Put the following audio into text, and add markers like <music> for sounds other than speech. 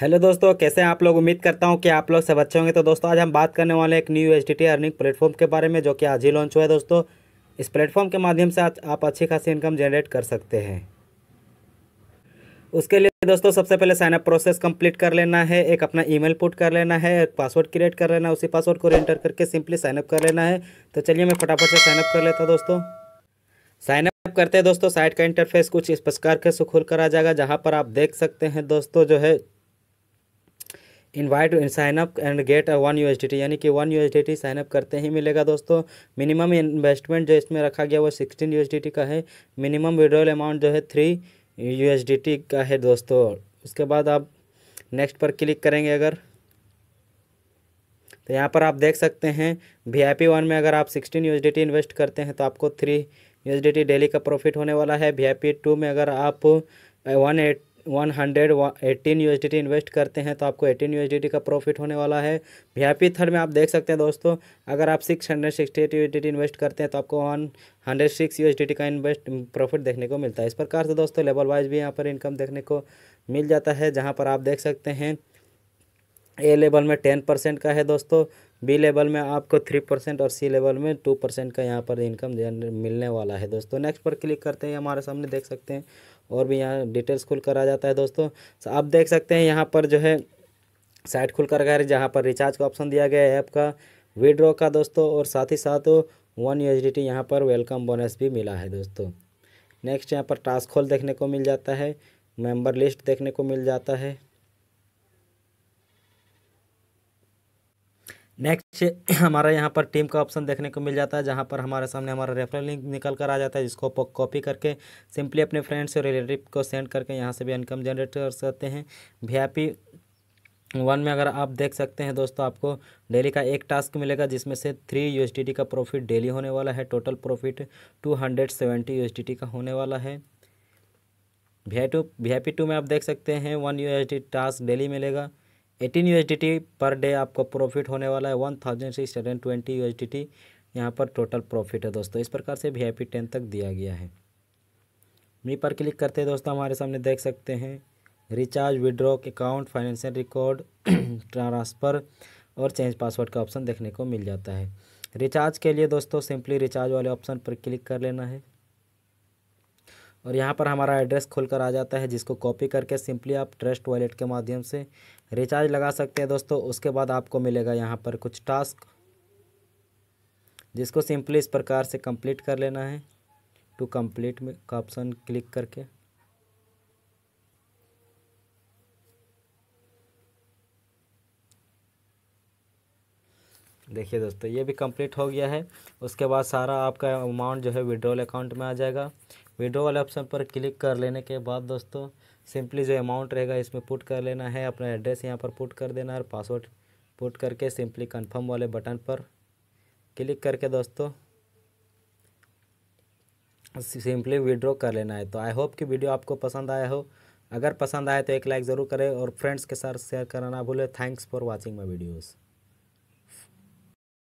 hello दोस्तों कैसे हैं आप लोग उम्मीद करता हूं कि आप लोग सब अच्छे होंगे तो दोस्तों आज हम बात करने वाले हैं एक न्यू एच अर्निंग प्लेटफॉर्म के बारे में जो कि आज ही लॉन्च हुआ है दोस्तों इस प्लेटफॉर्म के माध्यम से आप अच्छी खासी इनकम जनरेट कर सकते हैं उसके लिए दोस्तों सबसे पहले साइनअप प्रोसेस कंप्लीट कर लेना है एक अपना ईमेल पुट कर लेना है एक पासवर्ड क्रिएट कर लेना है उसी पासवर्ड को एंटर करके सिंपली साइनअप कर लेना है तो चलिए मैं फटाफट से साइनअप कर लेता हूँ दोस्तों साइनअप करते हैं दोस्तों साइट का इंटरफेस कुछ इस प्रकार के से खुल कर आ जाएगा जहाँ पर आप देख सकते हैं दोस्तों जो है invite sign up and get one U यानी कि one U S sign up करते ही मिलेगा दोस्तों मिनिमम इन्वेस्टमेंट जो इसमें रखा गया वो सिक्सटीन यू का है मिनिमम विड्रॉल अमाउंट जो है थ्री यू का है दोस्तों उसके बाद आप नेक्स्ट पर क्लिक करेंगे अगर तो यहाँ पर आप देख सकते हैं वी आई पी वन में अगर आप सिक्सटीन यू इन्वेस्ट करते हैं तो आपको थ्री यू डेली का प्रॉफिट होने वाला है वी आई पी टू में अगर आप one eight one hundred eighteen U invest करते हैं तो आपको एटीन यू का प्रॉफिट होने वाला है वी थर्ड में आप देख सकते हैं दोस्तों अगर आप six hundred sixty eight U invest करते हैं तो आपको वन हंड्रेड सिक्स यू का इन्वेस्ट प्रॉफिट देखने को मिलता है इस प्रकार से दोस्तों लेवल वाइज भी यहाँ पर इनकम देखने को मिल जाता है जहाँ पर आप देख सकते हैं ए लेवल में टेन परसेंट का है दोस्तों बी लेवल में आपको थ्री परसेंट और सी लेवल में टू परसेंट का यहाँ पर इनकम मिलने वाला है दोस्तों नेक्स्ट पर क्लिक करते हैं हमारे सामने देख सकते हैं और भी यहाँ डिटेल्स खुल कर आ जाता है दोस्तों आप देख सकते हैं यहाँ पर जो है साइट खुल कर गया जहाँ पर रिचार्ज का ऑप्शन दिया गया है ऐप का विड्रॉ का दोस्तों और साथ ही साथ वन यू एच यहाँ पर वेलकम बोनस भी मिला है दोस्तों नेक्स्ट यहाँ पर टास्क खोल देखने को मिल जाता है मेंबर लिस्ट देखने को मिल जाता है नेक्स्ट <clears throat> हमारा यहाँ पर टीम का ऑप्शन देखने को मिल जाता है जहाँ पर हमारे सामने हमारा रेफरल लिंक निकल कर आ जाता है जिसको कॉपी करके सिंपली अपने फ्रेंड्स और रिलेटिव को सेंड करके यहाँ से भी इनकम जनरेट कर सकते हैं वी वन में अगर आप देख सकते हैं दोस्तों आपको डेली का एक टास्क मिलेगा जिसमें से थ्री यू का प्रॉफिट डेली होने वाला है total profit two hundred seventy का होने वाला है V I two V I P two में आप देख सकते हैं one U D task daily मिलेगा एटीन यू पर डे आपका प्रॉफिट होने वाला है one thousand six hundred twenty U H T यहाँ पर टोटल प्रॉफिट है दोस्तों इस प्रकार से वी आई पी टेन तक दिया गया है मी पर क्लिक करते हैं दोस्तों हमारे सामने देख सकते हैं recharge withdraw account financial record transfer और चेंज पासवर्ड का ऑप्शन देखने को मिल जाता है रिचार्ज के लिए दोस्तों सिंपली रिचार्ज वाले ऑप्शन पर क्लिक कर लेना है और यहाँ पर हमारा एड्रेस खुलकर आ जाता है जिसको कॉपी करके सिंपली आप ट्रस्ट वॉलेट के माध्यम से रिचार्ज लगा सकते हैं दोस्तों उसके बाद आपको मिलेगा यहाँ पर कुछ टास्क जिसको सिंपली इस प्रकार से कंप्लीट कर लेना है टू कंप्लीट में का ऑप्शन क्लिक करके देखिए दोस्तों ये भी कंप्लीट हो गया है उसके बाद सारा आपका अमाउंट जो है विड्रॉल अकाउंट में आ जाएगा विड्रो वाले ऑप्शन पर क्लिक कर लेने के बाद दोस्तों सिंपली जो अमाउंट रहेगा इसमें पुट कर लेना है अपना एड्रेस यहाँ पर पुट कर देना है और पासवर्ड पुट करके सिंपली कंफर्म वाले बटन पर क्लिक करके दोस्तों सिंपली विड्रॉ कर लेना है तो आई होप कि वीडियो आपको पसंद आया हो अगर पसंद आए तो एक लाइक ज़रूर करें और फ्रेंड्स के साथ शेयर करना ना भूलें thanks for watching my videos